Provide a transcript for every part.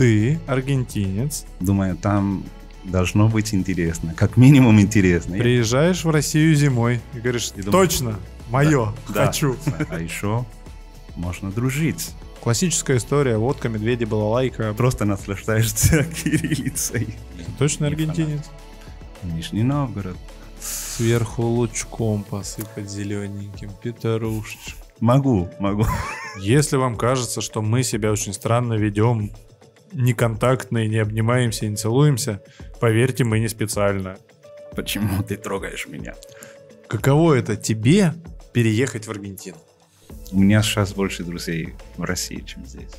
ты аргентинец. Думаю, там должно быть интересно. Как минимум интересно. Приезжаешь в Россию зимой и говоришь, и точно, мое, да, хочу. Да. А еще можно дружить. Классическая история, водка, медведи, балалайка. Просто наслаждаешься кириллицей. Точно аргентинец? Нижний Новгород. Сверху лучком посыпать зелененьким, петрушечку. Могу, могу. Если вам кажется, что мы себя очень странно ведем неконтактные, не обнимаемся, не целуемся. Поверьте, мы не специально. Почему ты трогаешь меня? Каково это тебе переехать в Аргентину? У меня сейчас больше друзей в России, чем здесь.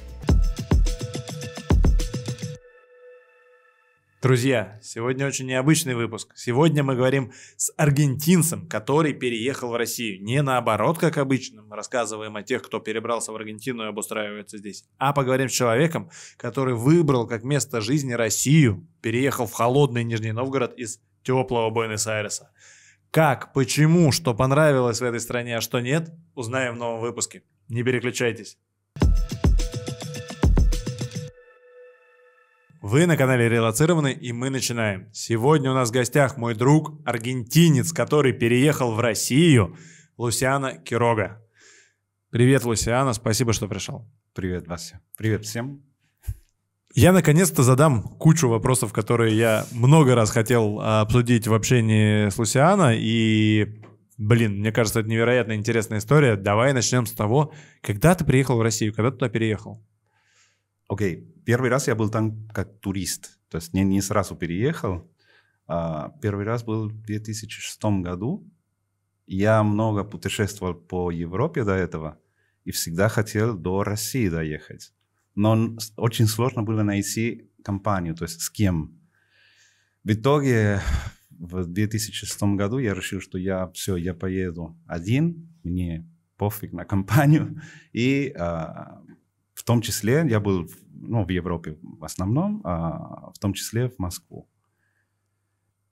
Друзья, сегодня очень необычный выпуск. Сегодня мы говорим с аргентинцем, который переехал в Россию. Не наоборот, как обычно, мы рассказываем о тех, кто перебрался в Аргентину и обустраивается здесь, а поговорим с человеком, который выбрал как место жизни Россию, переехал в холодный Нижний Новгород из теплого Буэнос-Айреса. Как, почему, что понравилось в этой стране, а что нет, узнаем в новом выпуске. Не переключайтесь. Вы на канале Релацированы, и мы начинаем. Сегодня у нас в гостях мой друг, аргентинец, который переехал в Россию, Лусиана Кирога. Привет, Лусиана, спасибо, что пришел. Привет, Вася. Привет всем. Я наконец-то задам кучу вопросов, которые я много раз хотел а, обсудить в общении с Лусиана, и, блин, мне кажется, это невероятно интересная история. Давай начнем с того, когда ты приехал в Россию, когда ты туда переехал? окей, okay, первый раз я был там как турист, то есть не, не сразу переехал. А, первый раз был в 2006 году. Я много путешествовал по Европе до этого и всегда хотел до России доехать. Но очень сложно было найти компанию, то есть с кем. В итоге в 2006 году я решил, что я все, я поеду один, мне пофиг на компанию. И а, в том числе я был ну, в Европе в основном, а в том числе в Москву.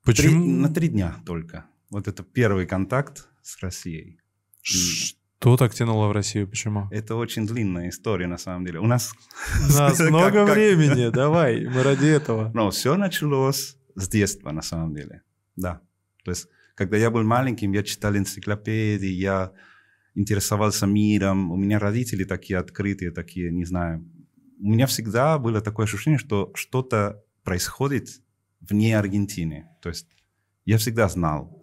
Почему? Три, на три дня только. Вот это первый контакт с Россией. Что так тянуло в Россию? Почему? Это очень длинная история, на самом деле. У нас... У нас много как, времени, как... давай, мы ради этого. Но все началось с детства, на самом деле. Да. То есть, когда я был маленьким, я читал энциклопедии, я интересовался миром. У меня родители такие открытые, такие, не знаю. У меня всегда было такое ощущение, что что-то происходит вне Аргентины. То есть я всегда знал.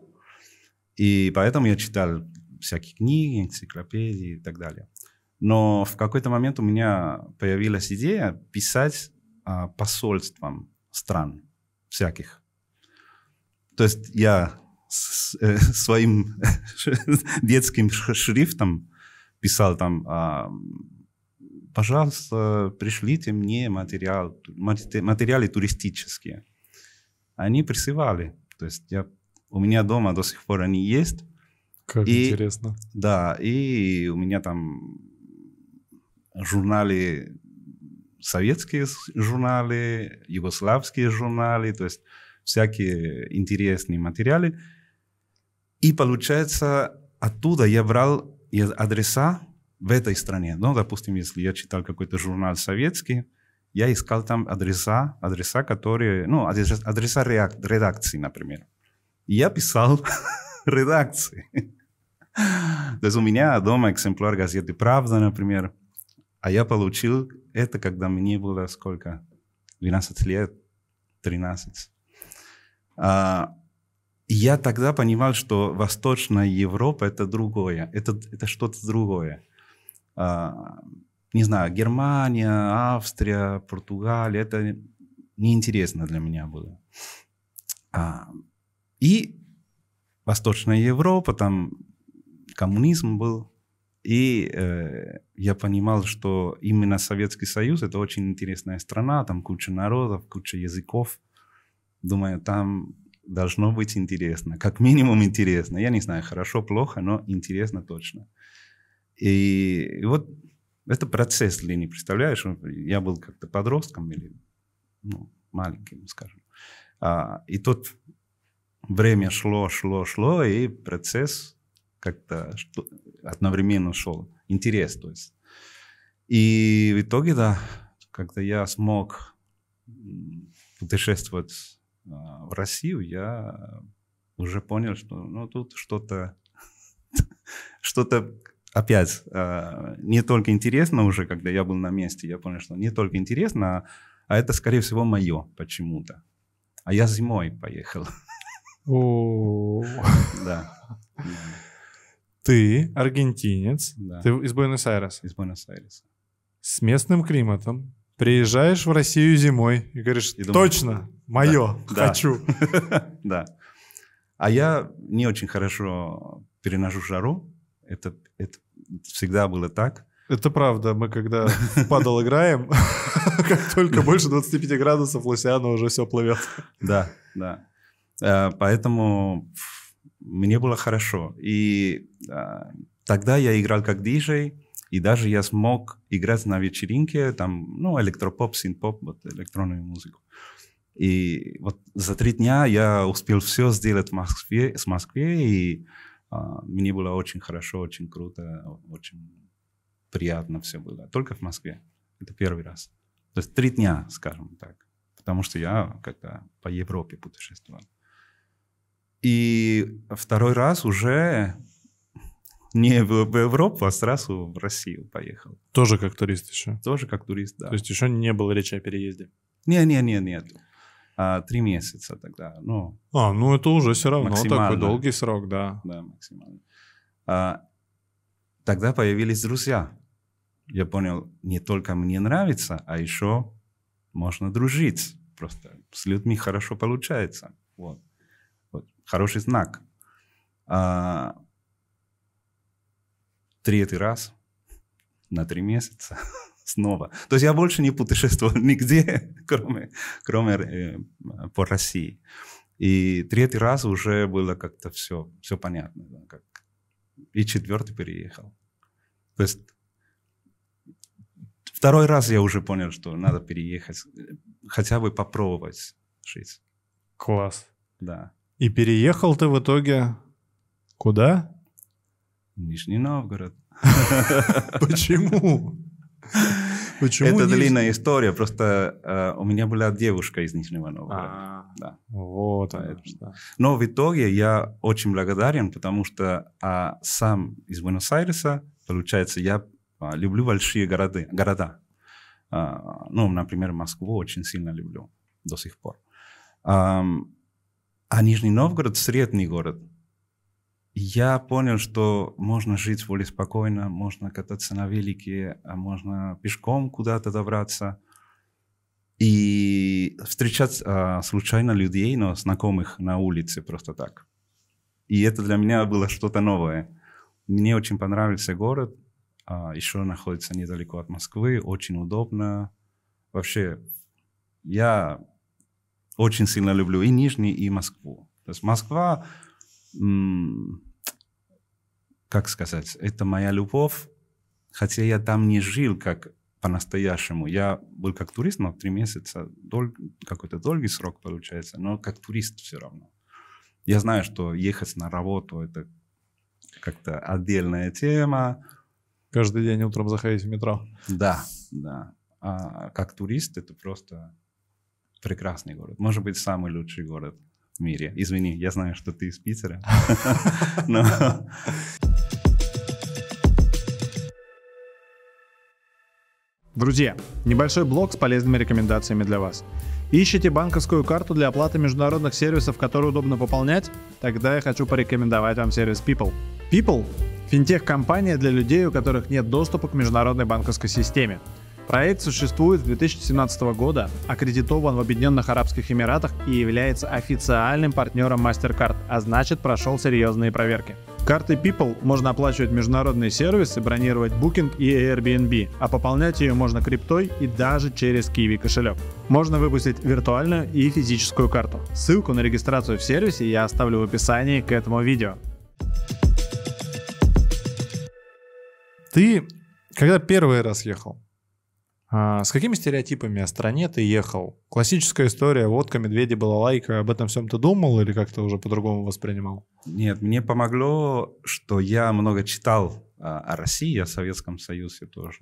И поэтому я читал всякие книги, энциклопедии и так далее. Но в какой-то момент у меня появилась идея писать а, посольством стран всяких. То есть я с, э, своим детским шрифтом писал там, а, пожалуйста, пришлите мне материал, материалы туристические. Они присылали. То есть я, у меня дома до сих пор они есть. Как и, интересно. Да, и у меня там журналы, советские журналы, югославские журналы, то есть всякие интересные материалы – и получается, оттуда я брал адреса в этой стране. Ну, допустим, если я читал какой-то журнал советский, я искал там адреса, адреса, которые, ну, адреса, адреса редакции, например. я писал редакции. То есть у меня дома экземпляр газеты «Правда», например, а я получил это, когда мне было сколько? 12 лет, 13 я тогда понимал, что Восточная Европа – это другое, это, это что-то другое. А, не знаю, Германия, Австрия, Португалия – это неинтересно для меня было. А, и Восточная Европа, там коммунизм был. И э, я понимал, что именно Советский Союз – это очень интересная страна, там куча народов, куча языков. Думаю, там должно быть интересно. Как минимум интересно. Я не знаю, хорошо, плохо, но интересно точно. И, и вот это процесс ли не представляешь? Я был как-то подростком или ну, маленьким, скажем. А, и тут время шло, шло, шло, и процесс как-то одновременно шел. Интерес, то есть. И в итоге, да, как-то я смог путешествовать а, в Россию, я уже понял, что ну, тут что-то что-то опять а, не только интересно уже, когда я был на месте, я понял, что не только интересно, а, а это, скорее всего, мое почему-то. А я зимой поехал. Да. Ты аргентинец, ты из Буэнос-Айреса. Из Буэнос-Айреса. С местным климатом, Приезжаешь в Россию зимой и говоришь, и думаешь, точно, мое, да, хочу. Да. А я не очень хорошо переношу жару. Это, это всегда было так. Это правда. Мы когда падал играем, как только больше 25 градусов, Лусиана уже все плывет. Да, да. Э, поэтому мне было хорошо. И э, тогда я играл как диджей. И даже я смог играть на вечеринке, там, ну, электропоп, синпоп, вот электронную музыку. И вот за три дня я успел все сделать в Москве, с Москве, и а, мне было очень хорошо, очень круто, очень приятно все было. Только в Москве. Это первый раз. То есть три дня, скажем так. Потому что я как-то по Европе путешествовал. И второй раз уже не в Европу, а сразу в Россию поехал. Тоже как турист еще? Тоже как турист, да. То есть еще не было речи о переезде? Не-не-не, нет. А, три месяца тогда, ну... А, ну это уже все равно такой долгий срок, да. Да, максимально. А, тогда появились друзья. Я понял, не только мне нравится, а еще можно дружить. Просто с людьми хорошо получается. Вот. вот. Хороший знак. А, третий раз на три месяца снова. То есть я больше не путешествовал нигде, кроме, кроме э, по России. И третий раз уже было как-то все, все понятно. Да, как... И четвертый переехал. То есть второй раз я уже понял, что надо переехать, хотя бы попробовать жить. Класс. Да. И переехал ты в итоге куда? Нижний Новгород. Почему? Почему Это Нижний? длинная история. Просто э, у меня была девушка из Нижнего Новгорода. А, да. Вот оно Но в итоге я очень благодарен, потому что а, сам из Буэнос-Айреса, получается, я а, люблю большие города. города. А, ну, например, Москву очень сильно люблю до сих пор. А, а Нижний Новгород – средний город – я понял, что можно жить более спокойно, можно кататься на велике, а можно пешком куда-то добраться. И встречать а, случайно людей, но знакомых на улице просто так. И это для меня было что-то новое. Мне очень понравился город. А, еще находится недалеко от Москвы, очень удобно. Вообще, я очень сильно люблю и Нижний, и Москву. То есть Москва как сказать, это моя любовь, хотя я там не жил как по-настоящему. Я был как турист, но три месяца, дол... какой-то долгий срок получается, но как турист все равно. Я знаю, что ехать на работу – это как-то отдельная тема. Каждый день утром заходить в метро. Да, да. А как турист это просто прекрасный город. Может быть, самый лучший город в мире. Извини, я знаю, что ты из Питера. Друзья, небольшой блог с полезными рекомендациями для вас. Ищете банковскую карту для оплаты международных сервисов, которые удобно пополнять? Тогда я хочу порекомендовать вам сервис People. People – финтех-компания для людей, у которых нет доступа к международной банковской системе. Проект существует с 2017 года, аккредитован в Объединенных Арабских Эмиратах и является официальным партнером MasterCard, а значит прошел серьезные проверки. Картой People можно оплачивать международные сервисы, бронировать Booking и Airbnb, а пополнять ее можно криптой и даже через Kiwi кошелек. Можно выпустить виртуальную и физическую карту. Ссылку на регистрацию в сервисе я оставлю в описании к этому видео. Ты когда первый раз ехал, а, с какими стереотипами о стране ты ехал? Классическая история, водка, медведи, была лайка. об этом всем ты думал или как-то уже по-другому воспринимал? Нет, мне помогло, что я много читал а, о России, о Советском Союзе тоже.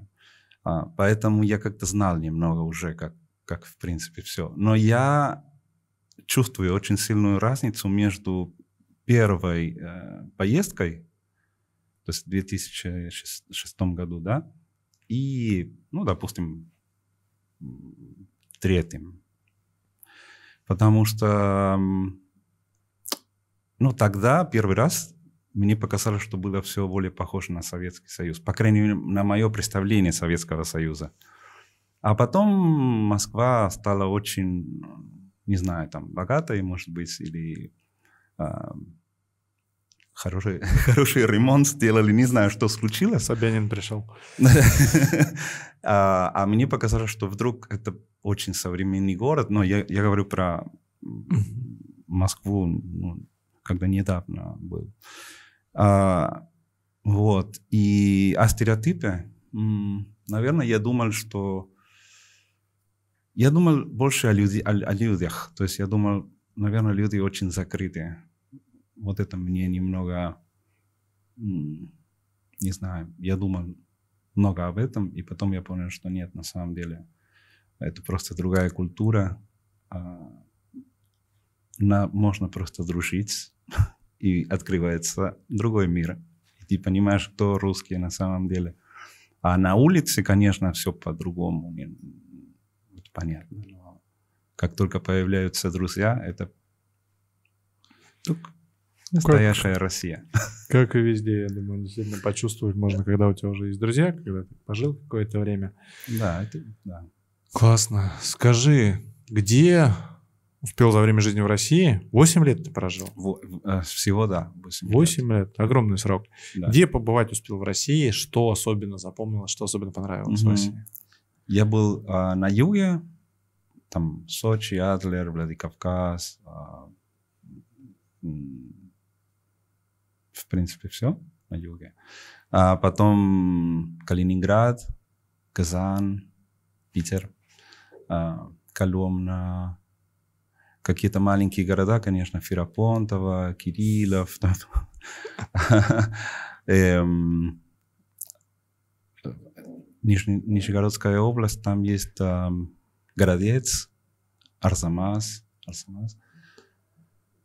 А, поэтому я как-то знал немного уже, как, как в принципе все. Но я чувствую очень сильную разницу между первой э, поездкой, то есть в 2006 году, да, и, ну, допустим, третьим. Потому что, ну, тогда первый раз мне показалось, что было все более похоже на Советский Союз. По крайней мере, на мое представление Советского Союза. А потом Москва стала очень, не знаю, там, богатой, может быть, или а, Хороший, хороший ремонт сделали, не знаю, что случилось. Собянин пришел. а, а мне показалось, что вдруг это очень современный город, но я, я говорю про Москву, ну, когда недавно был. А, вот. И о а стереотипе, наверное, я думал, что... Я думал больше о, люди, о, о людях. То есть я думал, наверное, люди очень закрытые вот это мне немного, не знаю, я думал много об этом, и потом я понял, что нет, на самом деле, это просто другая культура, а, на, можно просто дружить, и открывается другой мир. И ты понимаешь, кто русские на самом деле. А на улице, конечно, все по-другому. понятно. Но как только появляются друзья, это... Тук. Настоящая как, Россия. Как и везде, я думаю, действительно почувствовать можно, когда у тебя уже есть друзья, когда ты пожил какое-то время. Да, это, да. Классно. Скажи, где успел за время жизни в России? 8 лет ты прожил? В, э, всего, да. 8, 8 лет. лет. Огромный срок. Да. Где побывать успел в России? Что особенно запомнилось, что особенно понравилось угу. в России? Я был а, на юге, там Сочи, Адлер, Владикавказ, а, в принципе, все на юге. А потом Калининград, Казан, Питер, а, Коломна, какие-то маленькие города, конечно, Ферапонтово, Кириллов, там, эм, Нижегородская область, там есть эм, Городец, Арзамас, Арзамас.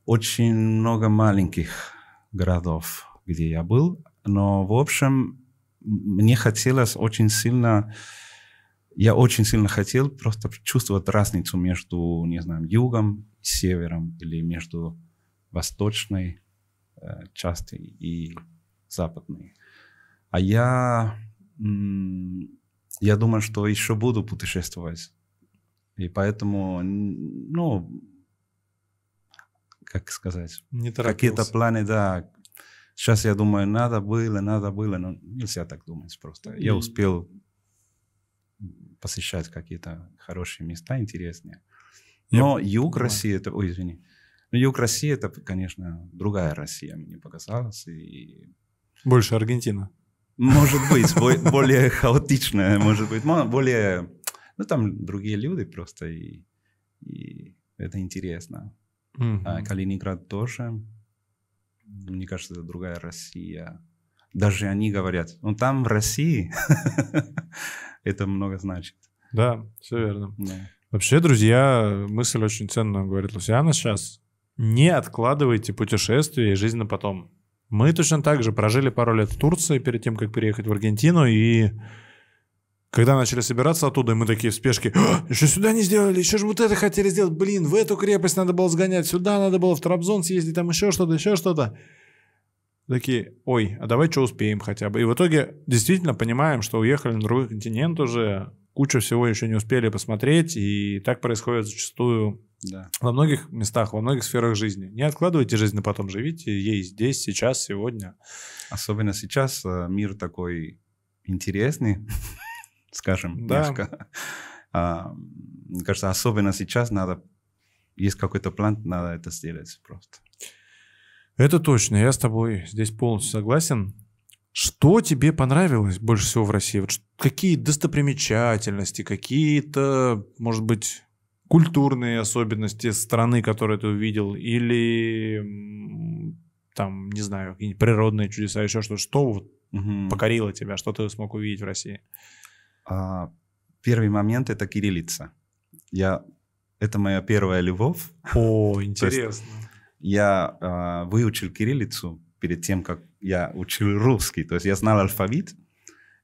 Очень много маленьких городов, где я был. Но, в общем, мне хотелось очень сильно... Я очень сильно хотел просто чувствовать разницу между, не знаю, югом севером или между восточной э, частью и западной. А я, я думаю, что еще буду путешествовать. И поэтому, ну, как сказать, какие-то планы, да. Сейчас я думаю, надо было, надо было, но нельзя так думать просто. Я успел посещать какие-то хорошие места, интересные. Но я юг понимаю. России, это, ой, извини, но юг России это, конечно, другая Россия, мне показалось. И... Больше Аргентина. Может быть, более хаотичная, может быть, более... Ну, там другие люди просто, и это интересно mm Калининград тоже. Мне кажется, это другая Россия. Даже они говорят, ну там в России это много значит. Да, все верно. Да. Вообще, друзья, мысль очень ценная, говорит Лусиана сейчас. Не откладывайте путешествия и жизнь на потом. Мы точно так же прожили пару лет в Турции перед тем, как переехать в Аргентину, и когда начали собираться оттуда, мы такие в спешке, а, еще сюда не сделали, еще же вот это хотели сделать, блин, в эту крепость надо было сгонять, сюда надо было в Трабзон съездить, там еще что-то, еще что-то. Такие, ой, а давай что успеем хотя бы. И в итоге действительно понимаем, что уехали на другой континент уже, кучу всего еще не успели посмотреть, и так происходит зачастую да. во многих местах, во многих сферах жизни. Не откладывайте жизнь на потом, живите ей здесь, сейчас, сегодня. Особенно сейчас э, мир такой интересный скажем, да. мягко. А, мне кажется, особенно сейчас надо, есть какой-то план, надо это сделать просто. Это точно, я с тобой здесь полностью согласен. Что тебе понравилось больше всего в России? Вот какие достопримечательности, какие-то, может быть, культурные особенности страны, которую ты увидел, или там, не знаю, какие-нибудь природные чудеса, еще что-то, что вот угу. покорило тебя, что ты смог увидеть в России? А, первый момент – это кириллица. Я... Это моя первая любовь. О, интересно. Я а, выучил кириллицу перед тем, как я учил русский. То есть я знал алфавит,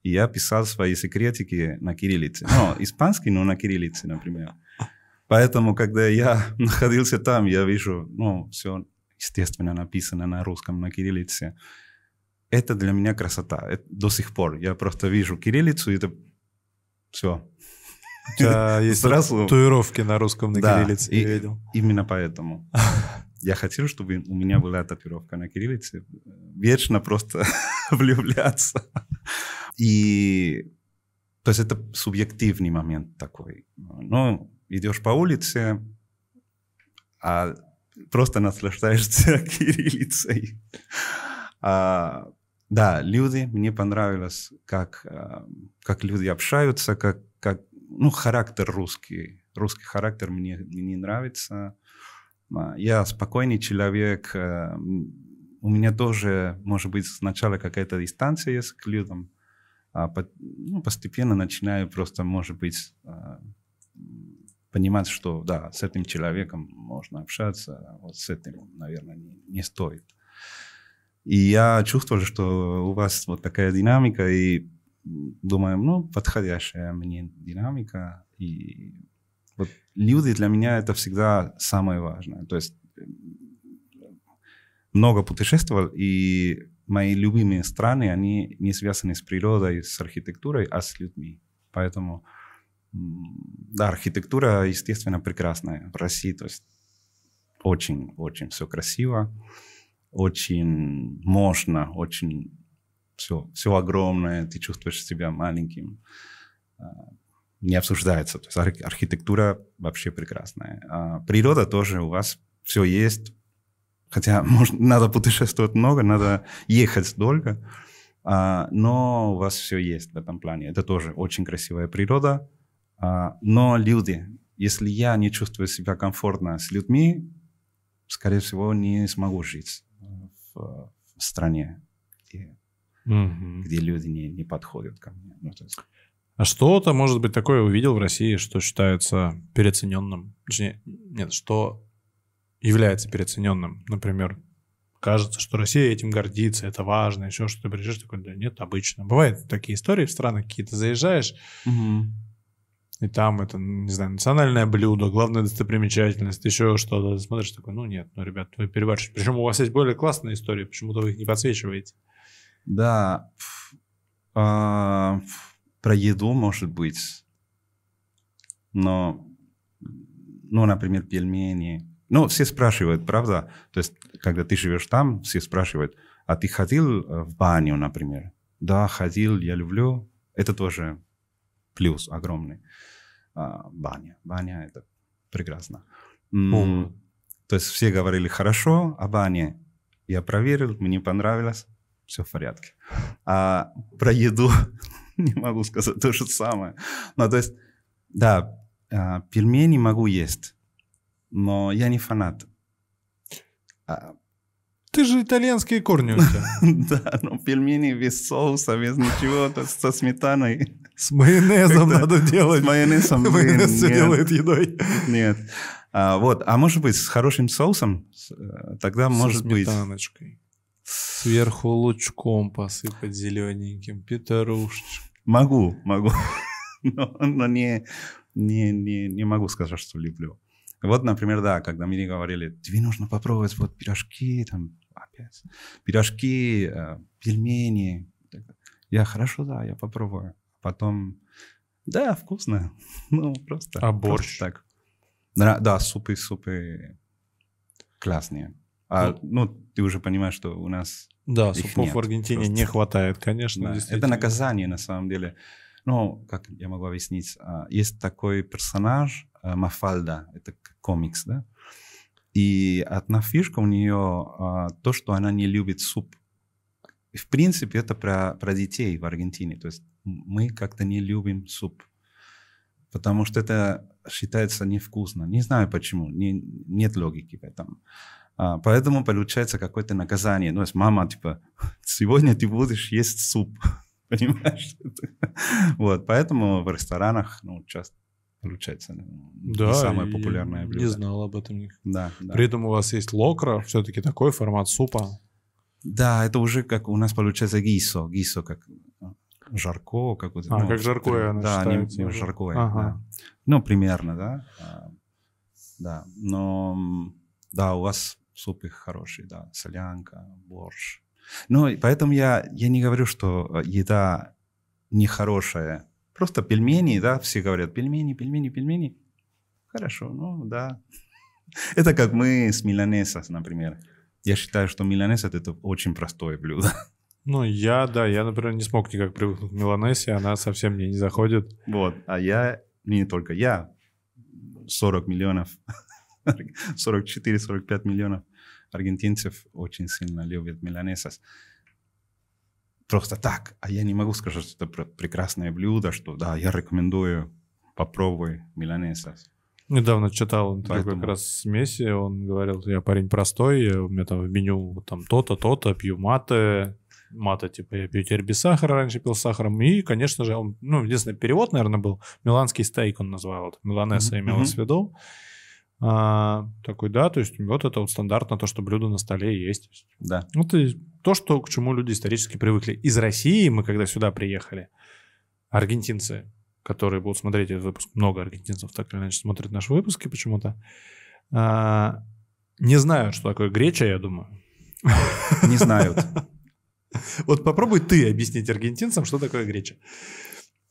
и я писал свои секретики на кириллице. Ну, испанский, но на кириллице, например. Поэтому, когда я находился там, я вижу, ну, все, естественно, написано на русском, на кириллице. Это для меня красота. Это до сих пор. Я просто вижу кириллицу, и это все. У тебя есть Сразу... татуировки на русском на да, кириллице, и, я видел. Именно поэтому. Я хотел, чтобы у меня была татуировка на кириллице. Вечно просто влюбляться. И... То есть это субъективный момент такой. Но ну, идешь по улице, а просто наслаждаешься кириллицей. А да, люди, мне понравилось, как, а, как люди общаются, как, как ну, характер русский. Русский характер мне, мне нравится. А, я спокойный человек. А, у меня тоже, может быть, сначала какая-то дистанция есть к людям. А по, ну, постепенно начинаю просто, может быть, понимать, что да, с этим человеком можно общаться, а вот с этим, наверное, не, не стоит. И я чувствовал, что у вас вот такая динамика, и думаю, ну, подходящая мне динамика. И вот люди для меня это всегда самое важное. То есть э, много путешествовал, и мои любимые страны, они не связаны с природой, с архитектурой, а с людьми. Поэтому, да, архитектура, естественно, прекрасная в России. То есть очень-очень все красиво очень мощно, очень все, все огромное, ты чувствуешь себя маленьким. А, не обсуждается. То есть арх- архитектура вообще прекрасная. А природа тоже у вас все есть. Хотя может, надо путешествовать много, надо ехать долго, А, но у вас все есть в этом плане. Это тоже очень красивая природа. А, но люди, если я не чувствую себя комфортно с людьми, скорее всего, не смогу жить. Э, в, стране, где, угу. где люди не, не подходят ко мне. Ну, есть... А что-то, может быть, такое увидел в России, что считается переоцененным? Точнее, нет, что является переоцененным? Например, кажется, что Россия этим гордится, это важно, еще что-то приезжаешь, такой, да нет, обычно. Бывают такие истории в странах, какие-то заезжаешь, угу и там это, не знаю, национальное блюдо, главная достопримечательность, еще что-то. смотришь такой, ну нет, ну, ребят, вы перебарщиваете. Причем у вас есть более классные истории, почему-то вы их не подсвечиваете. Да. А, про еду, может быть. Но, ну, например, пельмени. Ну, все спрашивают, правда? То есть, когда ты живешь там, все спрашивают, а ты ходил э, в баню, например? Да, ходил, я люблю. Это тоже плюс огромный. А, баня. Баня — это прекрасно. То есть все говорили хорошо о а бане. Я проверил, мне понравилось, все в порядке. А про еду не могу сказать то же самое. но ну, то есть, да, а, пельмени могу есть, но я не фанат. Ты же итальянские корни у тебя. Да, но пельмени без соуса, без ничего, то со сметаной. С майонезом надо делать. С майонезом. Майонез все делает едой. Нет. А, вот, а может быть с хорошим соусом? Э, тогда может быть. сметаночкой. Сверху лучком посыпать зелененьким, петрушечкой. Могу, могу. Но, но не, не, не, не могу сказать, что люблю. Вот, например, да, когда мне говорили, тебе нужно попробовать вот пирожки, там, опять, пирожки, э, пельмени. Я, хорошо, да, я попробую потом... Да, вкусно. Ну, просто... А борщ? Просто так. Да, да, супы, супы классные. А, ну, ну, ты уже понимаешь, что у нас Да, супов нет, в Аргентине просто. не хватает, конечно. Да, это наказание, на самом деле. Ну, как я могу объяснить? А, есть такой персонаж, э, Мафальда, это комикс, да? И одна фишка у нее а, то, что она не любит суп. И, в принципе, это про, про детей в Аргентине. То есть мы как-то не любим суп, потому что это считается невкусно. Не знаю почему, не, нет логики в этом. А, поэтому получается какое-то наказание. Ну, то есть мама, типа, сегодня ты будешь есть суп. Понимаешь? Вот, поэтому в ресторанах, ну, часто получается, ну, да, не самое популярное блюдо. Не знал об этом. Да, да. При этом у вас есть локра, все-таки такой формат супа. Да, это уже как у нас получается гисо, гисо как ну, жарко, как вот. А, ну, как жаркое оно Да, считается. не, жаркое, ага. да. Ну, примерно, да. А, да, но да, у вас супы хорошие, да, солянка, борщ. Ну, поэтому я, я не говорю, что э, еда нехорошая. Просто пельмени, да, все говорят, пельмени, пельмени, пельмени. Хорошо, ну да. Это как мы с миланесas, например. Я считаю, что миланес это очень простое блюдо. Ну, я, да, я, например, не смог никак привыкнуть к меланесе, она совсем мне не заходит. Вот, а я, не только я, 40 миллионов, 44-45 миллионов аргентинцев очень сильно любят меланесас. Просто так. А я не могу сказать, что это прекрасное блюдо, что да, я рекомендую, попробуй меланесас. Недавно читал интервью Поэтому... как раз с Месси, он говорил, я парень простой, у меня там в меню вот там то-то, то-то, пью маты, мата, типа, я пью теперь без сахара, раньше пил с сахаром, и, конечно же, он, ну, единственный перевод, наверное, был, миланский стейк он назвал, вот, миланеса mm-hmm. имелось в виду, а, такой, да, то есть вот это вот стандартно то, что блюдо на столе есть. Да. Ну, то, то, что, к чему люди исторически привыкли. Из России мы, когда сюда приехали, аргентинцы, которые будут смотреть этот выпуск, много аргентинцев так или иначе смотрят наши выпуски почему-то, а, не знают, что такое греча, я думаю. Не знают. Вот попробуй ты объяснить аргентинцам, что такое греча.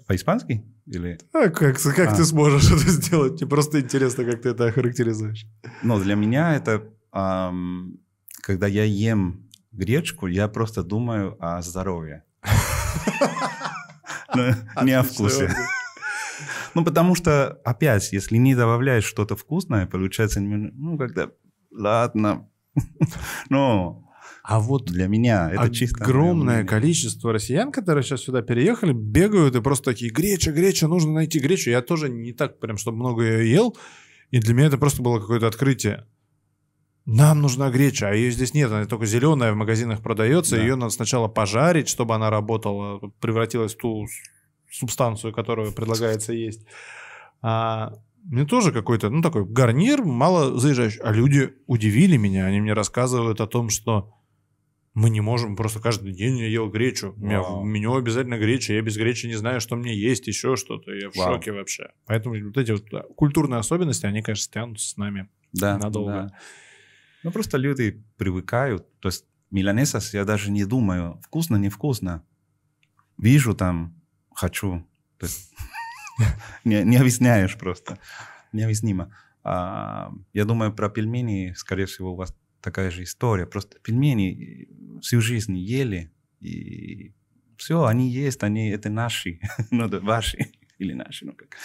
По-испански? Или... А, как как а. ты сможешь это сделать? Мне просто интересно, как ты это охарактеризуешь. Ну, для меня это... Эм, когда я ем гречку, я просто думаю о здоровье. Не о вкусе. Ну, потому что, опять, если не добавляешь что-то вкусное, получается, ну, когда, ладно, ну, а вот для меня это чисто огромное количество россиян, которые сейчас сюда переехали, бегают и просто такие греча, греча, нужно найти гречу. Я тоже не так прям, чтобы много ее ел, и для меня это просто было какое-то открытие. Нам нужна греча, а ее здесь нет, она только зеленая в магазинах продается, да. ее надо сначала пожарить, чтобы она работала, превратилась в ту субстанцию, которую предлагается есть. А, мне тоже какой-то, ну, такой гарнир, мало заезжающий. А люди удивили меня. Они мне рассказывают о том, что мы не можем, просто каждый день я ел гречу. У меня Вау. в меню обязательно греча. Я без гречи не знаю, что мне есть, еще что-то. Я в Вау. шоке вообще. Поэтому вот эти вот культурные особенности, они, конечно, стянутся с нами да, надолго. Да. Ну, просто люди привыкают. То есть миланесас я даже не думаю, вкусно, невкусно. Вижу там хочу. То есть, не, объясняешь просто. Необъяснимо. А, я думаю, про пельмени, скорее всего, у вас такая же история. Просто пельмени э, всю жизнь ели, и все, они есть, они это наши, ну, ваши или наши, ну как.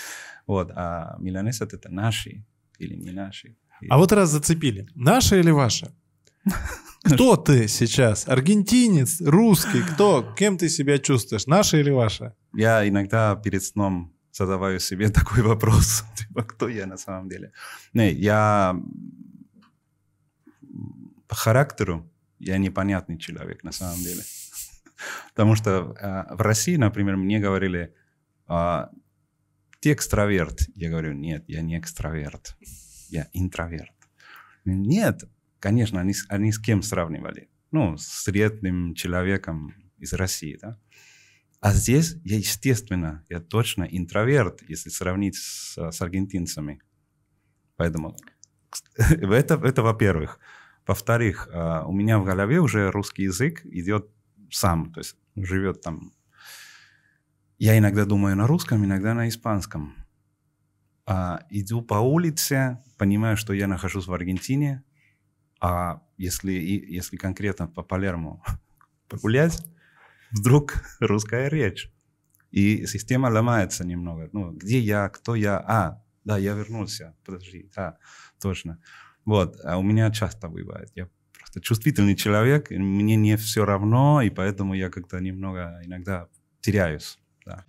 Вот, а миланес это наши или не наши. А вот раз зацепили, наши или ваши? Кто ты сейчас? Аргентинец, русский, кто? Кем ты себя чувствуешь? Наши или ваши? я иногда перед сном задаваю себе такой вопрос, типа, кто я на самом деле? Не, я по характеру я непонятный человек на самом деле. Потому что э, в России, например, мне говорили, э, ты экстраверт. Я говорю, нет, я не экстраверт, я интроверт. Нет, конечно, они, они с кем сравнивали? Ну, с средним человеком из России, да? А здесь я, естественно, я точно интроверт, если сравнить с, а, с аргентинцами. Поэтому это, это во-первых. Во-вторых, а, у меня в голове уже русский язык идет сам, то есть живет там. Я иногда думаю на русском, иногда на испанском. А, иду по улице, понимаю, что я нахожусь в Аргентине, а если, если конкретно по Палерму погулять, вдруг русская речь. И система ломается немного. Ну, где я, кто я? А, да, я вернулся. Подожди, да, точно. Вот, а у меня часто бывает. Я просто чувствительный человек, мне не все равно, и поэтому я как-то немного иногда теряюсь. Да.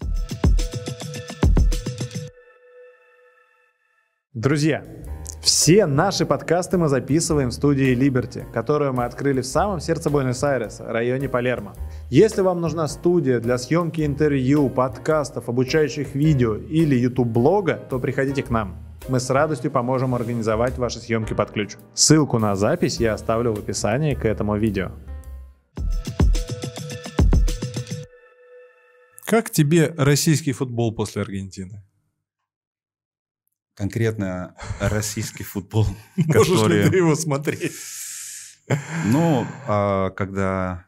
Друзья, все наши подкасты мы записываем в студии Liberty, которую мы открыли в самом сердце Буэнос-Айреса, районе Палермо. Если вам нужна студия для съемки интервью, подкастов, обучающих видео или YouTube-блога, то приходите к нам. Мы с радостью поможем организовать ваши съемки под ключ. Ссылку на запись я оставлю в описании к этому видео. Как тебе российский футбол после Аргентины? конкретно российский футбол. Можешь ли ты его смотреть? Ну, а, когда,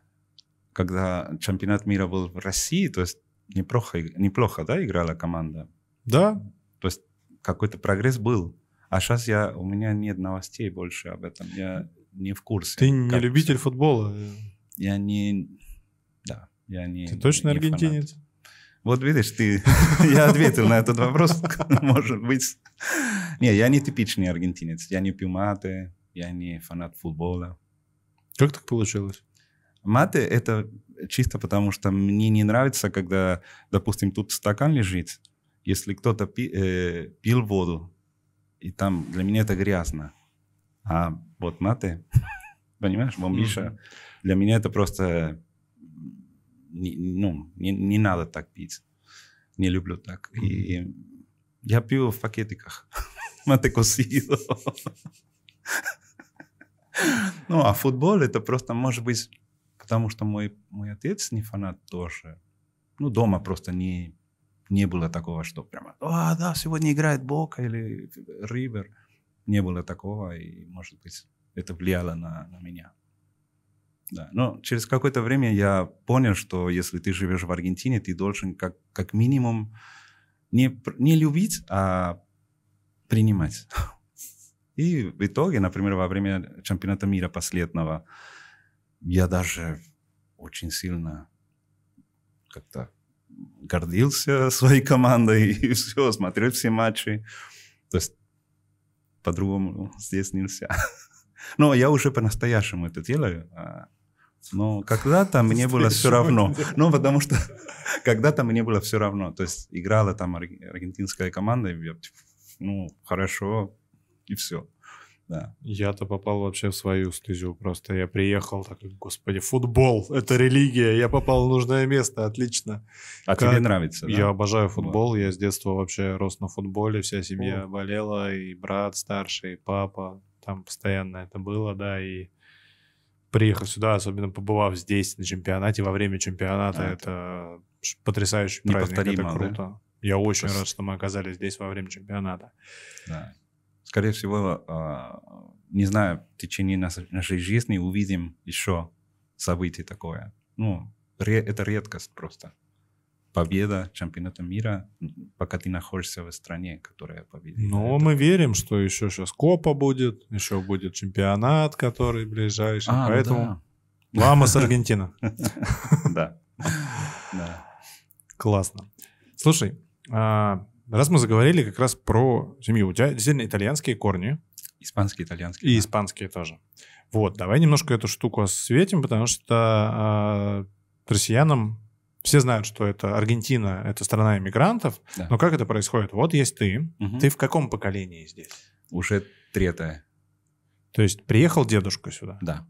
когда чемпионат мира был в России, то есть неплохо, неплохо да, играла команда? Да. То есть какой-то прогресс был. А сейчас я, у меня нет новостей больше об этом. Я не в курсе. Ты не любитель футбола? Я не... Да, я не... Ты точно не аргентинец? Фанат. Вот видишь, ты, я ответил на этот вопрос, может быть. Не, я не типичный аргентинец, я не пью мате, я не фанат футбола. Как так получилось? Мате – это чисто потому, что мне не нравится, когда, допустим, тут стакан лежит, если кто-то пи, э, пил воду, и там для меня это грязно. А вот мате, понимаешь, бомбиша, для меня это просто не, ну, не, не надо так пить. Не люблю так. И я пью в пакетиках. Мате косило. Ну, а футбол это просто, может быть, потому что мой, мой отец не фанат тоже. Ну, дома просто не, не было такого, что прямо, а, да, сегодня играет Бока или Ривер. Не было такого, и, может быть, это влияло на, на меня. Да. Но через какое-то время я понял, что если ты живешь в Аргентине, ты должен как, как минимум не, не любить, а принимать. И в итоге, например, во время чемпионата мира последнего, я даже очень сильно как-то гордился своей командой и все, смотрел все матчи. То есть по-другому здесь нельзя. Но ну, я уже по-настоящему это делаю. А, но ну, когда-то мне было все равно. Ну, потому что когда-то мне было все равно. То есть играла там аргентинская команда, ну, хорошо, и все. Да. Я-то попал вообще в свою стезю просто. Я приехал, так, господи, футбол, это религия, я попал в нужное место, отлично. А как... тебе нравится, да? Я обожаю футбол, да. я с детства вообще рос на футболе, вся семья О. болела, и брат старший, и папа там постоянно это было, да, и приехал сюда, особенно побывав здесь на чемпионате, во время чемпионата, а, это, это потрясающий праздник, это круто. Да? Я очень Просто... рад, что мы оказались здесь во время чемпионата. Да. Скорее всего, а, не знаю, в течение нашей жизни увидим еще событие такое. Ну, это редкость просто победа чемпионата мира, пока ты находишься в стране, которая победила. Но это... мы верим, что еще сейчас Копа будет, еще будет чемпионат, который ближайший. А, ну поэтому да. Ламос Аргентина. Да. Классно. Слушай, а, раз мы заговорили как раз про семью, у тебя действительно итальянские корни. Испанские, итальянские. И испанские тоже. Вот, давай немножко эту штуку осветим, потому что а, россиянам все знают, что это Аргентина, это страна иммигрантов, да. но как это происходит? Вот есть ты, угу. ты в каком поколении здесь? Уже третье. То есть приехал дедушка сюда? Да.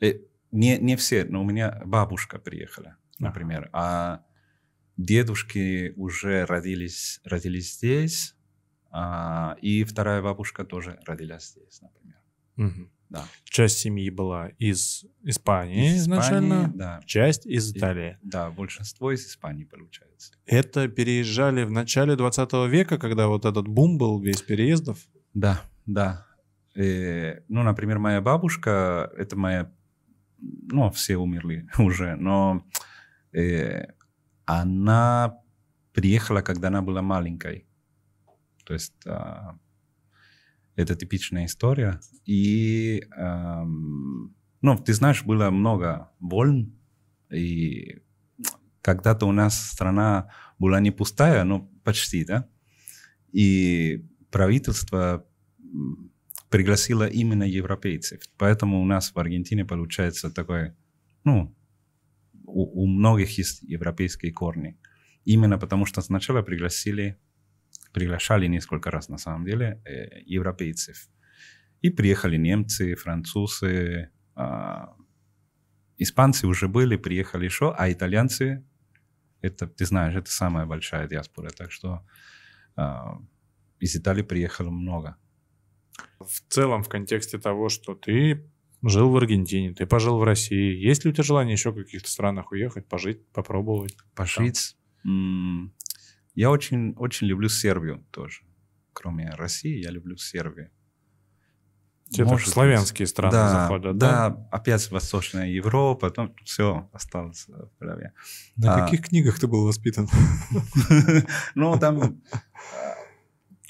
И э, не, не все, но у меня бабушка приехала, например, а, а дедушки уже родились, родились здесь, а, и вторая бабушка тоже родилась здесь, например. Угу. Да. Часть семьи была из Испании из изначально, да. часть из Италии. И, да, большинство из Испании получается. Это переезжали в начале 20 века, когда вот этот бум был весь переездов? Да, да. И, э, ну, например, моя бабушка, это моя... Ну, все умерли уже, но э, она приехала, когда она была маленькой. То есть... А, это типичная история. И, эм, ну, ты знаешь, было много волн, и когда-то у нас страна была не пустая, но почти, да? И правительство пригласило именно европейцев. Поэтому у нас в Аргентине получается такой, ну, у, у многих есть европейские корни. Именно потому что сначала пригласили приглашали несколько раз на самом деле э, европейцев. И приехали немцы, французы, э, испанцы уже были, приехали еще, а итальянцы, это, ты знаешь, это самая большая диаспора, так что э, из Италии приехало много. В целом, в контексте того, что ты жил в Аргентине, ты пожил в России, есть ли у тебя желание еще в каких-то странах уехать, пожить, попробовать? Пожить? Я очень, очень люблю Сербию тоже. Кроме России, я люблю Сербию. Те Может, славянские страны да, заходят, да? Да, опять Восточная Европа, потом все осталось в голове. На а, каких книгах ты был воспитан? Ну, там... Э,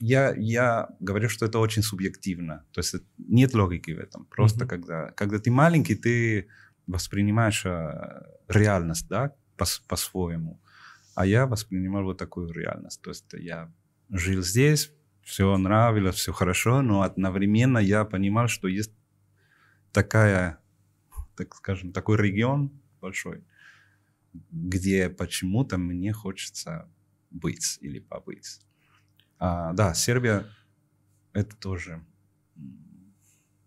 я, я говорю, что это очень субъективно. То есть нет логики в этом. Просто когда, когда ты маленький, ты воспринимаешь э, реальность да, по по-своему. А я воспринимал вот такую реальность. То есть я жил здесь, все нравилось, все хорошо, но одновременно я понимал, что есть такая, так скажем, такой регион большой, где почему-то мне хочется быть или побыть. А, да, Сербия это тоже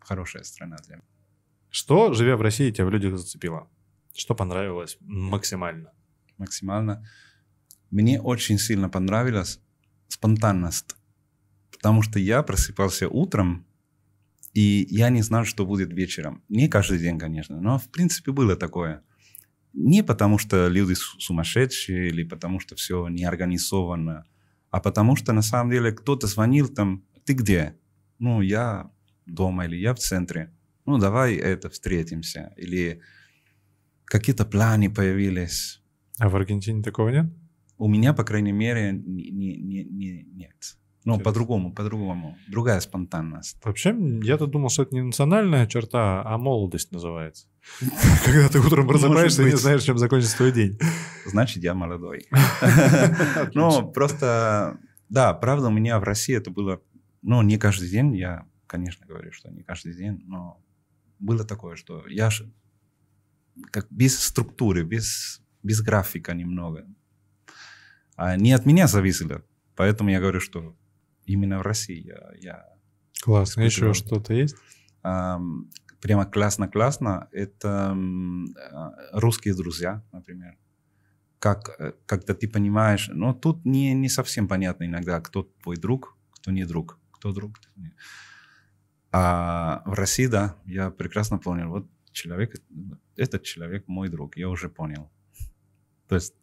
хорошая страна для меня. Что, живя в России, тебя в людях зацепило? Что понравилось максимально? Максимально. Мне очень сильно понравилась спонтанность, потому что я просыпался утром, и я не знал, что будет вечером. Не каждый день, конечно, но в принципе было такое. Не потому, что люди сумасшедшие или потому, что все неорганизовано, а потому что на самом деле кто-то звонил там, ты где? Ну, я дома или я в центре. Ну, давай это встретимся. Или какие-то планы появились. А в Аргентине такого нет? У меня, по крайней мере, не, не, не, нет. Ну, по-другому, по-другому. Другая спонтанность. Вообще, я-то думал, что это не национальная черта, а молодость называется. Когда ты утром просыпаешься и не знаешь, чем закончится твой день. Значит, я молодой. Ну, просто, да, правда, у меня в России это было, ну, не каждый день, я, конечно, говорю, что не каждый день, но было такое, что я как без структуры, без, без графика немного. А не от меня зависели. Поэтому я говорю, что именно в России я... я Классно. А Еще что-то есть? прямо классно-классно. Это а, русские друзья, например. Как, э, когда ты понимаешь... Но ну, тут не, не совсем понятно иногда, кто твой друг, кто не друг. Кто друг, А в России, да, я прекрасно понял. Вот человек, этот человек мой друг, я уже понял. То есть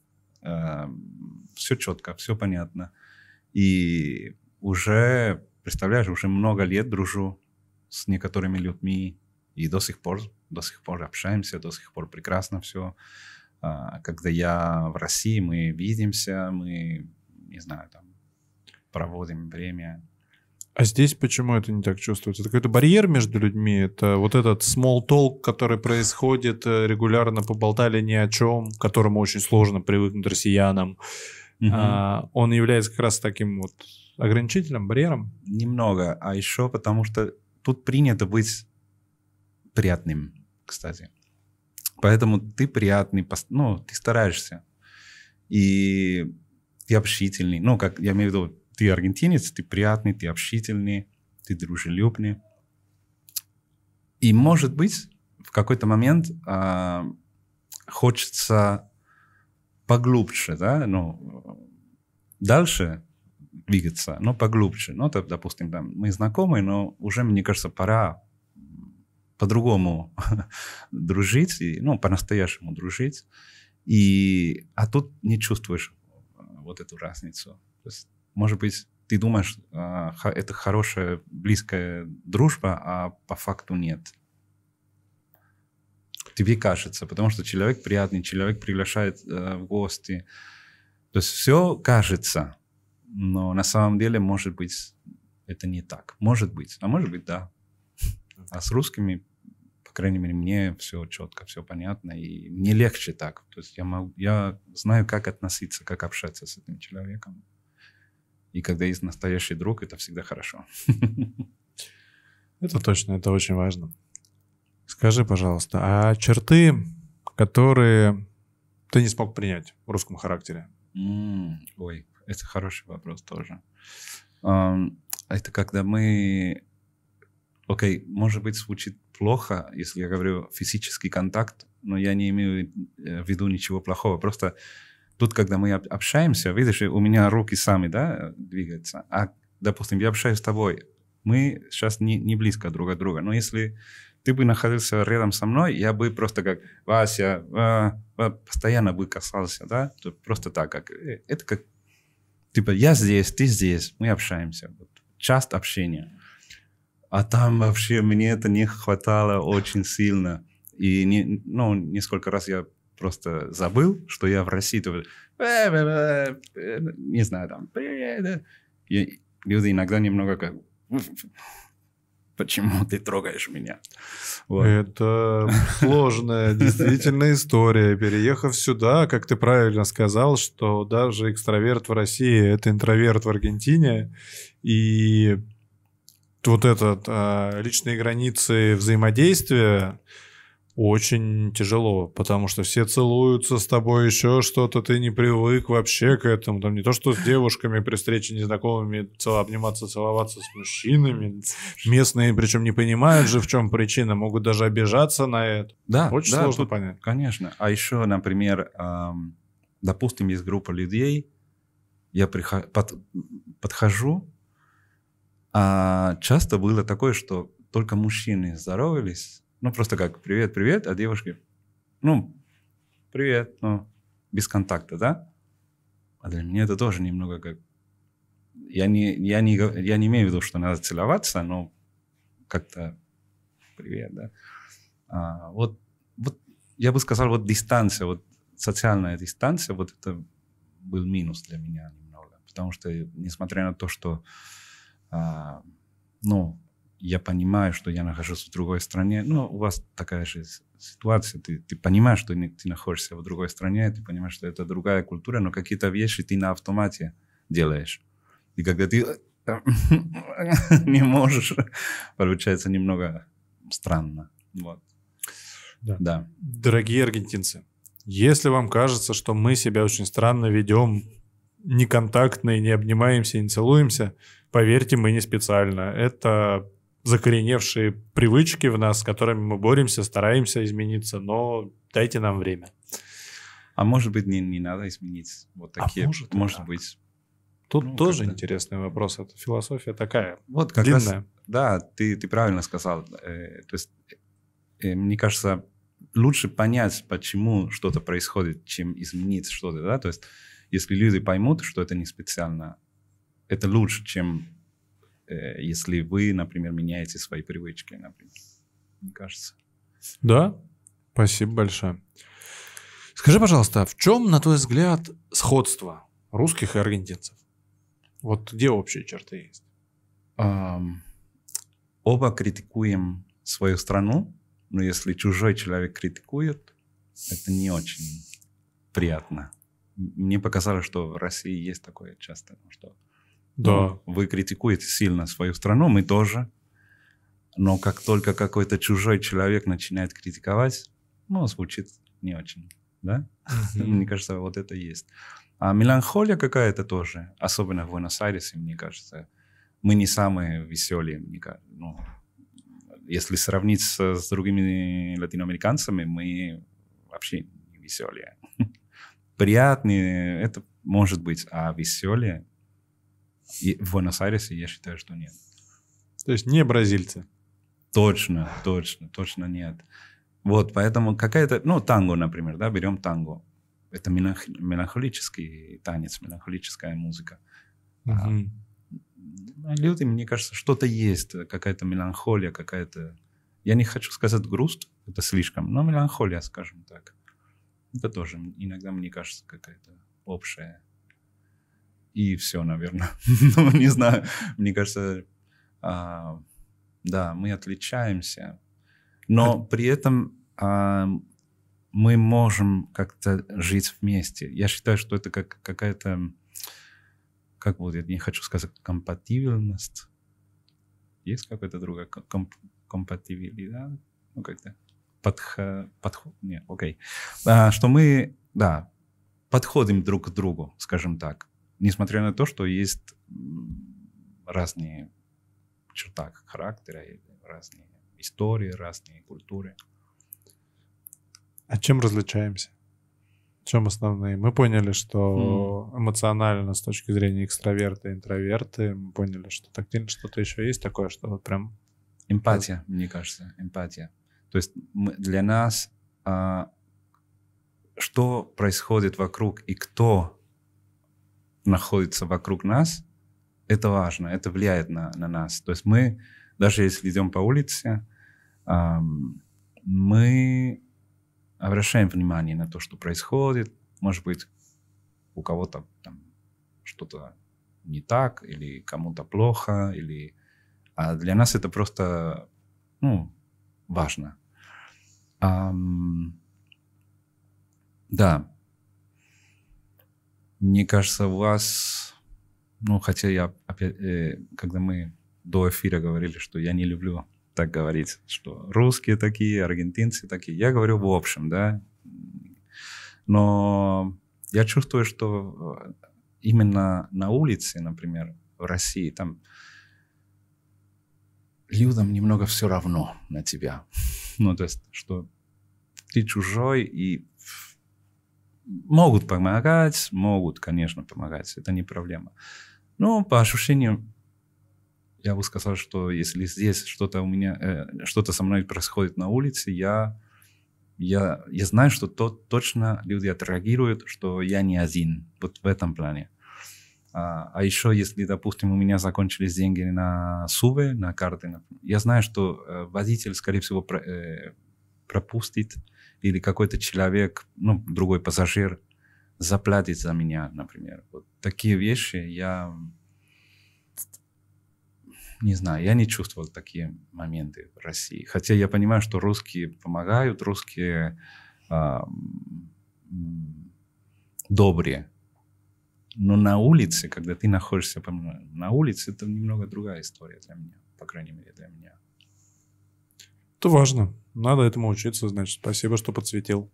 Э, все четко, все понятно. И уже, представляешь, уже много лет дружу с некоторыми людьми, и до сих пор, до сих пор общаемся, до сих пор прекрасно все. А, когда я в России, мы видимся, мы, не знаю, там, проводим время а здесь почему это не так чувствуется? Это какой-то барьер между людьми? Это вот этот small talk, который происходит э, регулярно, поболтали ни о чем, к которому очень сложно привыкнуть россиянам. Угу. А, он является как раз таким вот ограничительным барьером? Немного. А еще потому что тут принято быть приятным, кстати. Поэтому ты приятный, ну, ты стараешься. И ты общительный. Ну, как я имею в виду, ты аргентинец, ты приятный, ты общительный, ты дружелюбный. И, может быть, в какой-то момент э, хочется поглубже, да, ну, дальше двигаться, но поглубже. Ну, то, допустим, там, мы знакомы, но уже, мне кажется, пора по-другому дружить, и, ну, по-настоящему дружить. И, а тут не чувствуешь вот эту разницу. То есть может быть, ты думаешь, а, это хорошая, близкая дружба, а по факту нет. Тебе кажется, потому что человек приятный, человек приглашает э, в гости. То есть все кажется, но на самом деле, может быть, это не так. Может быть, а может быть, да. А с русскими, по крайней мере, мне все четко, все понятно, и мне легче так. То есть я, могу, я знаю, как относиться, как общаться с этим человеком. И когда есть настоящий друг, это всегда хорошо. Это точно, это очень важно. Скажи, пожалуйста, а черты, которые ты не смог принять в русском характере? ой, это хороший вопрос тоже. А это когда мы... Окей, может быть, звучит плохо, если я говорю физический контакт, но я не имею э, в виду ничего плохого. Просто Тут, когда мы общаемся, видишь, у меня руки сами, да, двигаются. А, допустим, я общаюсь с тобой, мы сейчас не, не близко друг от друга. Но если ты бы находился рядом со мной, я бы просто как Вася э, постоянно бы касался, да, просто так, как э, это как типа я здесь, ты здесь, мы общаемся, вот, часто общения. А там вообще мне это не хватало очень сильно. И не, ну, несколько раз я просто забыл, что я в России. То... «Э, не знаю, там... И люди иногда немного как... Почему ты трогаешь меня? Вот. Это сложная действительно история. Переехав сюда, как ты правильно сказал, что даже экстраверт в России – это интроверт в Аргентине. И вот этот а, личные границы взаимодействия – очень тяжело, потому что все целуются с тобой, еще что-то, ты не привык вообще к этому. Там не то, что с девушками при встрече незнакомыми цело, обниматься, целоваться с мужчинами. Местные причем не понимают же, в чем причина, могут даже обижаться на это. Да, очень да, сложно тут, понять. Конечно. А еще, например, эм, допустим, есть группа людей, я прихо под, подхожу, а часто было такое, что только мужчины здоровались, ну, просто как «привет, привет», а девушки, ну, «привет», но ну, без контакта, да? А для меня это тоже немного как... Я не, я не, я не имею в виду, что надо целоваться, но как-то «привет», да? А, вот, вот я бы сказал, вот дистанция, вот социальная дистанция, вот это был минус для меня немного. Потому что, несмотря на то, что, а, ну, я понимаю, что я нахожусь в другой стране. Ну, у вас такая же ситуация. Ты, ты понимаешь, что ты находишься в другой стране, ты понимаешь, что это другая культура, но какие-то вещи ты на автомате делаешь. И когда ты э, не можешь, получается немного странно. Вот. Да. да. Дорогие аргентинцы, если вам кажется, что мы себя очень странно ведем, неконтактные, не обнимаемся, не целуемся, поверьте, мы не специально. Это закореневшие привычки в нас, с которыми мы боремся, стараемся измениться, но дайте нам время. А может быть, не, не надо изменить Вот а такие. А может, может так. быть. Тут ну, тоже интересный вопрос. Это философия такая. Вот как длинная. раз. Да, ты, ты правильно сказал. Э, то есть, э, мне кажется, лучше понять, почему что-то происходит, чем изменить что-то. Да? То есть, если люди поймут, что это не специально, это лучше, чем Э, если вы, например, меняете свои привычки, например. Мне кажется. Да, спасибо большое. Скажи, пожалуйста, в чем, на твой взгляд, сходство русских и аргентинцев? Вот где общие черты есть? Um, оба критикуем свою страну, но если чужой человек критикует, это не очень приятно. Мне показалось, что в России есть такое часто, что да. Ну, вы критикуете сильно свою страну, мы тоже. Но как только какой-то чужой человек начинает критиковать, ну, звучит не очень, да? Мне кажется, вот это есть. А меланхолия какая-то тоже, особенно в Буэнос-Айресе, мне кажется. Мы не самые веселые, мне кажется. Ну, если сравнить с, с другими латиноамериканцами, мы вообще не веселые. Приятные, это может быть, а веселее и в Буэнос-Айресе я считаю, что нет. То есть не бразильцы. Точно, точно, точно нет. Вот, поэтому какая-то, ну, танго, например, да, берем танго. Это меланх, меланхолический танец, меланхолическая музыка. Угу. А, люди, мне кажется, что-то есть, какая-то меланхолия, какая-то... Я не хочу сказать грусть, это слишком, но меланхолия, скажем так. Это тоже иногда, мне кажется, какая-то общая и все, наверное. ну, не знаю, мне кажется, а, да, мы отличаемся, но при этом а, мы можем как-то жить вместе. Я считаю, что это как какая-то, как вот, я не хочу сказать, компатибельность. Есть какая-то другая комп, компатибилидад? Ну, как-то подход, подход, нет, окей. А, что мы, да, подходим друг к другу, скажем так несмотря на то, что есть разные черта характера, разные истории, разные культуры. А чем различаемся? В чем основные? Мы поняли, что mm. эмоционально с точки зрения экстраверта, интроверты, мы поняли, что тактильно что-то еще есть такое, что вот прям... Эмпатия, вот. мне кажется, эмпатия. То есть мы, для нас, а, что происходит вокруг и кто находится вокруг нас, это важно, это влияет на, на нас. То есть мы, даже если идем по улице, эм, мы обращаем внимание на то, что происходит. Может быть, у кого-то там что-то не так, или кому-то плохо, или... А для нас это просто, ну, важно. Эм, да, мне кажется, у вас, ну, хотя я, опять, э, когда мы до эфира говорили, что я не люблю так говорить, что русские такие, аргентинцы такие. Я говорю в общем, да. Но я чувствую, что э, именно на улице, например, в России, там людям немного все равно на тебя. Ну, то есть, что ты чужой, и могут помогать, могут, конечно, помогать, это не проблема. Но по ощущениям, я бы сказал, что если здесь что-то у меня, э, что-то со мной происходит на улице, я, я, я знаю, что то, точно люди отреагируют, что я не один, вот в этом плане. А, а еще, если, допустим, у меня закончились деньги на сувы, на карты, я знаю, что э, водитель, скорее всего, про, э, пропустит, или какой-то человек, ну, другой пассажир заплатит за меня, например. Вот такие вещи я не знаю, я не чувствовал такие моменты в России. Хотя я понимаю, что русские помогают, русские э, добрые. Но на улице, когда ты находишься на улице, это немного другая история для меня, по крайней мере для меня. Это важно. Надо этому учиться, значит. Спасибо, что подсветил.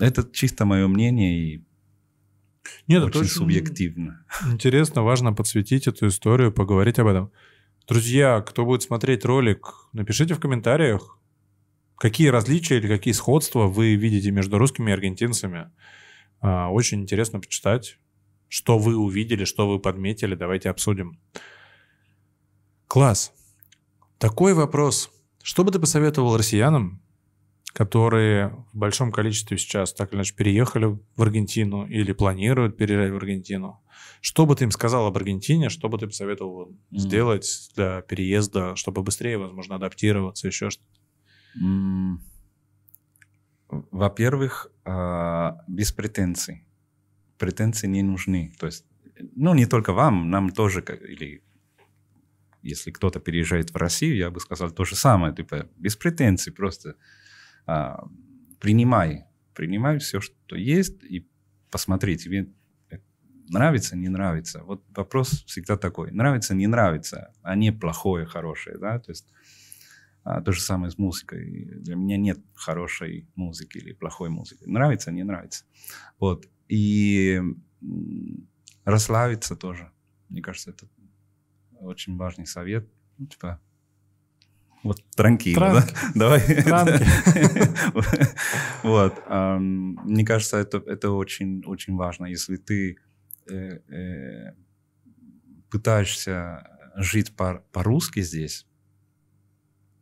Это чисто мое мнение и Нет, очень, очень субъективно. Интересно, важно подсветить эту историю, поговорить об этом. Друзья, кто будет смотреть ролик, напишите в комментариях, какие различия или какие сходства вы видите между русскими и аргентинцами. А, очень интересно почитать, что вы увидели, что вы подметили. Давайте обсудим. Класс. Такой вопрос. Что бы ты посоветовал россиянам, которые в большом количестве сейчас так или иначе переехали в Аргентину или планируют переехать в Аргентину? Что бы ты им сказал об Аргентине? Что бы ты посоветовал mm. сделать для переезда, чтобы быстрее, возможно, адаптироваться, еще что-то? Mm. Во-первых, а, без претенций. Претенции не нужны. То есть, ну, не только вам, нам тоже, или если кто-то переезжает в Россию, я бы сказал то же самое, типа, без претензий, просто а, принимай, принимай все, что есть, и посмотри, тебе нравится, не нравится. Вот вопрос всегда такой, нравится, не нравится, а не плохое, хорошее, да, то есть а, то же самое с музыкой. Для меня нет хорошей музыки или плохой музыки. Нравится, не нравится. Вот. И расслабиться тоже. Мне кажется, это очень важный совет, ну, типа, вот транки, Транк. да? Давай. Вот. Мне кажется, это это очень очень важно, если ты э, э, пытаешься жить по по-русски здесь,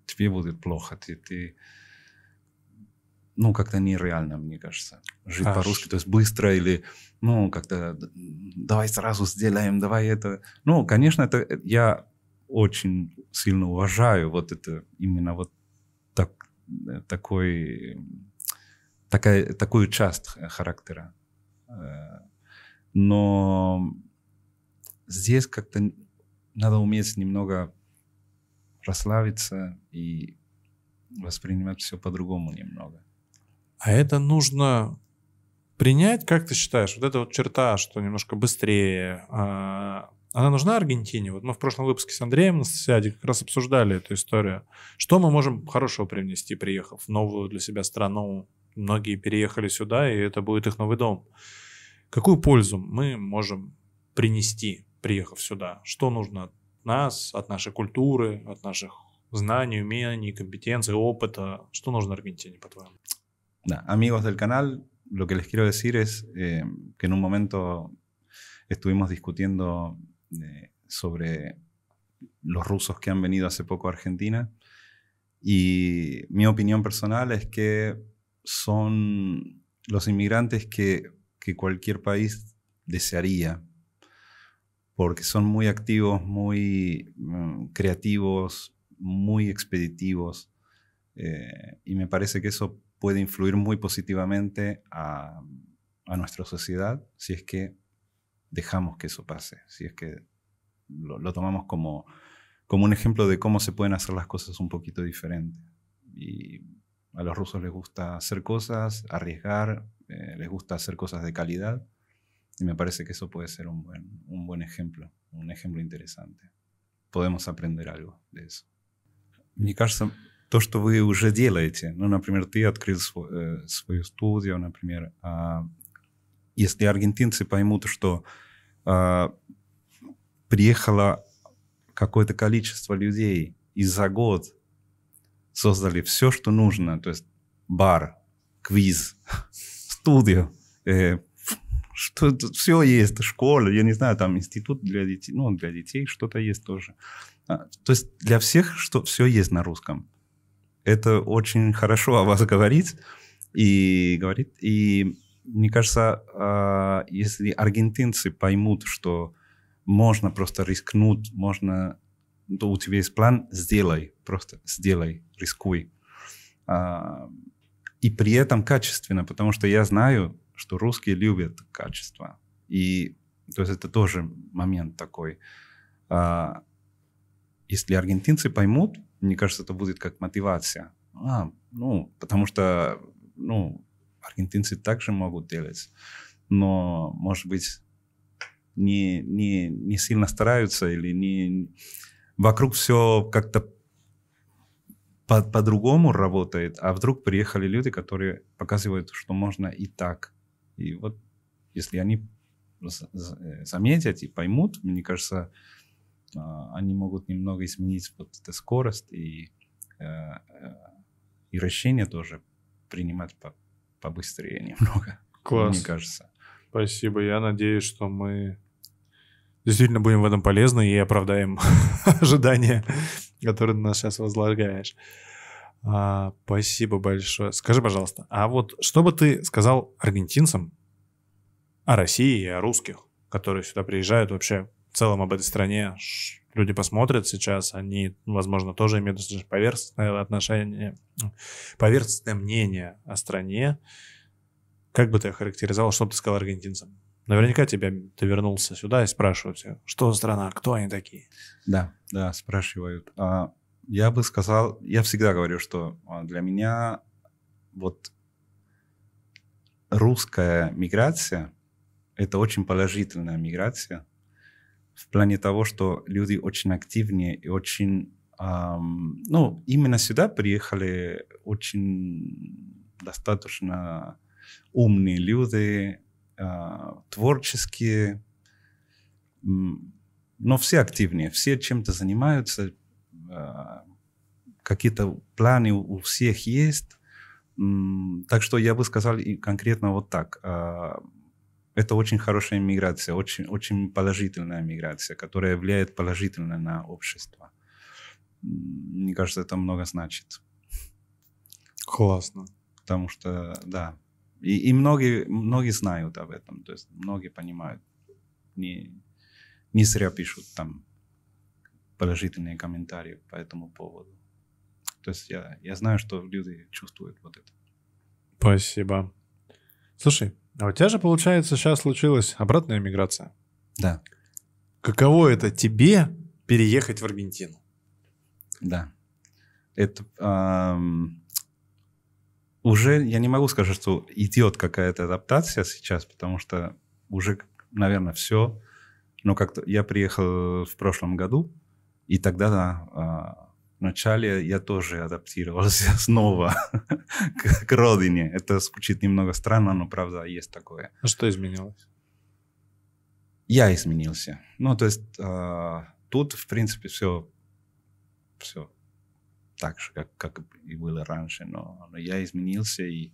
тебе будет плохо. Ты, ты, ну, как-то нереально, мне кажется, жить а по-русски, то есть быстро или, ну, как-то давай сразу сделаем, давай это. Ну, конечно, это э, я очень сильно уважаю вот это, именно вот так, э, такой, такая, такую часть э, характера. Но здесь как-то надо уметь немного расслабиться и воспринимать все по-другому немного. А это нужно принять, как ты считаешь, вот эта вот черта, что немножко быстрее, а, она нужна Аргентине? Вот мы в прошлом выпуске с Андреем на Анастасиади как раз обсуждали эту историю. Что мы можем хорошего привнести, приехав в новую для себя страну? Многие переехали сюда, и это будет их новый дом. Какую пользу мы можем принести, приехав сюда? Что нужно от нас, от нашей культуры, от наших знаний, умений, компетенций, опыта? Что нужно Аргентине, по-твоему? amigos del canal, lo que les quiero decir es eh, que en un momento estuvimos discutiendo eh, sobre los rusos que han venido hace poco a Argentina y mi opinión personal es que son los inmigrantes que, cualquier país desearía porque son muy activos, muy mm, creativos, muy expeditivos eh, y me parece que eso puede influir muy positivamente a, nuestra sociedad si es que dejamos que eso pase, si es que lo, tomamos como, un ejemplo de cómo se pueden hacer las cosas un poquito diferente. Y a los rusos les gusta hacer cosas, arriesgar, eh, les gusta hacer cosas de calidad. Y me parece que eso puede ser un buen, ejemplo, un ejemplo interesante. Podemos aprender algo de eso. то, что вы уже делаете. Ну, например, ты открыл свой, э, свою студию, например. А если аргентинцы поймут, что э, приехало какое-то количество людей и за год создали все, что нужно, то есть бар, квиз, студию, э, что все есть, школа, я не знаю, там институт для детей, ну, для детей что-то есть тоже. А, то есть для всех что все есть на русском это очень хорошо о вас говорит. И говорит, и мне кажется, а, если аргентинцы поймут, что можно просто рискнуть, можно, то у тебя есть план, сделай, просто сделай, рискуй. А, и при этом качественно, потому что я знаю, что русские любят качество. И то есть это тоже момент такой. А, если аргентинцы поймут, мне кажется, это будет как мотивация. А, ну, потому что, ну, аргентинцы также могут делать, но, может быть, не, не, не сильно стараются или не... Вокруг все как-то по- по-другому работает, а вдруг приехали люди, которые показывают, что можно и так. И вот если они э, заметят и поймут, мне кажется, а, они могут немного изменить вот эту скорость и, э, э, и вращение тоже принимать по, побыстрее немного. Класс. Мне кажется. Спасибо. Я надеюсь, что мы действительно будем в этом полезны и оправдаем ожидания, которые на нас сейчас возлагаешь. А, спасибо большое. Скажи, пожалуйста, а вот что бы ты сказал аргентинцам о России и о русских, которые сюда приезжают вообще в целом об этой стране люди посмотрят сейчас, они, возможно, тоже имеют достаточно поверхностное отношение, поверхностное мнение о стране. Как бы ты охарактеризовал, что бы ты сказал аргентинцам? Наверняка тебя ты вернулся сюда и спрашивают что за страна, кто они такие? Да, да, спрашивают. А, я бы сказал, я всегда говорю, что а, для меня вот русская миграция – это очень положительная миграция – в плане того, что люди очень активнее и очень... Эм, ну, именно сюда приехали очень достаточно умные люди, э, творческие, э, но все активнее, все чем-то занимаются, э, какие-то планы у всех есть. Так что я бы сказал конкретно вот так. А, это очень хорошая миграция, очень, очень положительная миграция, которая влияет положительно на общество. Мне кажется, это много значит. Классно. Потому что, да. И, и многие, многие знают об этом, то есть многие понимают. Не, не зря пишут там положительные комментарии по этому поводу. То есть я, я знаю, что люди чувствуют вот это. Спасибо. Слушай, а у тебя же, получается, сейчас случилась обратная миграция. Да. Каково это тебе переехать в Аргентину? Да. Это эм, уже, я не могу сказать, что идет какая-то адаптация сейчас, потому что уже, наверное, все. Но как-то я приехал в прошлом году, и тогда да, Вначале я тоже адаптировался снова к, к родине. Это звучит немного странно, но правда есть такое. А что изменилось? Я изменился. Ну, то есть э, тут, в принципе, все, все так же, как, как и было раньше, но, но я изменился, и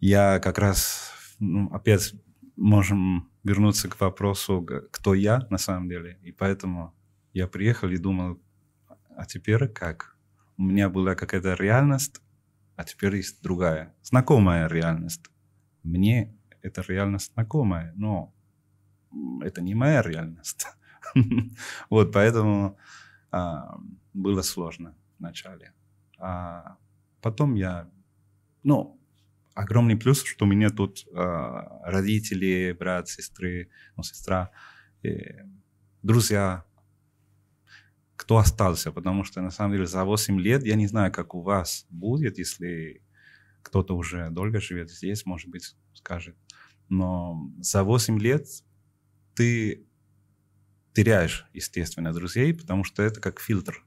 я как раз, ну, опять можем вернуться к вопросу, кто я на самом деле, и поэтому я приехал и думал, а теперь как? У меня была какая-то реальность, а теперь есть другая, знакомая реальность. Мне эта реальность знакомая, но это не моя реальность. Вот, поэтому а, было сложно вначале. А потом я, ну, огромный плюс, что у меня тут а, родители, брат, сестры, ну, сестра, э, друзья, кто остался, потому что, на самом деле, за 8 лет я не знаю, как у вас будет, если кто-то уже долго живет здесь, может быть, скажет. Но за 8 лет ты теряешь, естественно, друзей, потому что это как фильтр.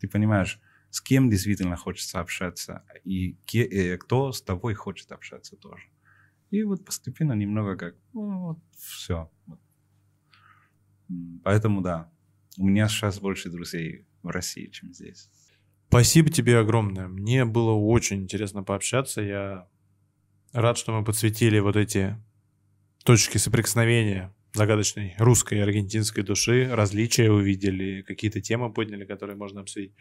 Ты понимаешь, с кем действительно хочется общаться, и э, кто с тобой хочет общаться тоже. И вот постепенно немного как, ну, вот, все. Поэтому да, у меня сейчас больше друзей в России, чем здесь. Спасибо тебе огромное. Мне было очень интересно пообщаться. Я рад, что мы подсветили вот эти точки соприкосновения загадочной русской и аргентинской души, различия увидели, какие-то темы подняли, которые можно обсудить.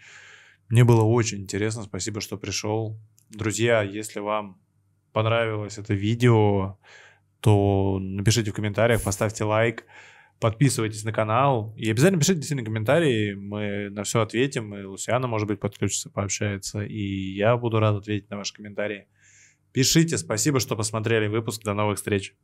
Мне было очень интересно. Спасибо, что пришел. Друзья, если вам понравилось это видео, то напишите в комментариях, поставьте лайк. Подписывайтесь на канал и обязательно пишите действительно комментарии. Мы на все ответим. И Лусиана, может быть, подключится, пообщается. И я буду рад ответить на ваши комментарии. Пишите. Спасибо, что посмотрели выпуск. До новых встреч.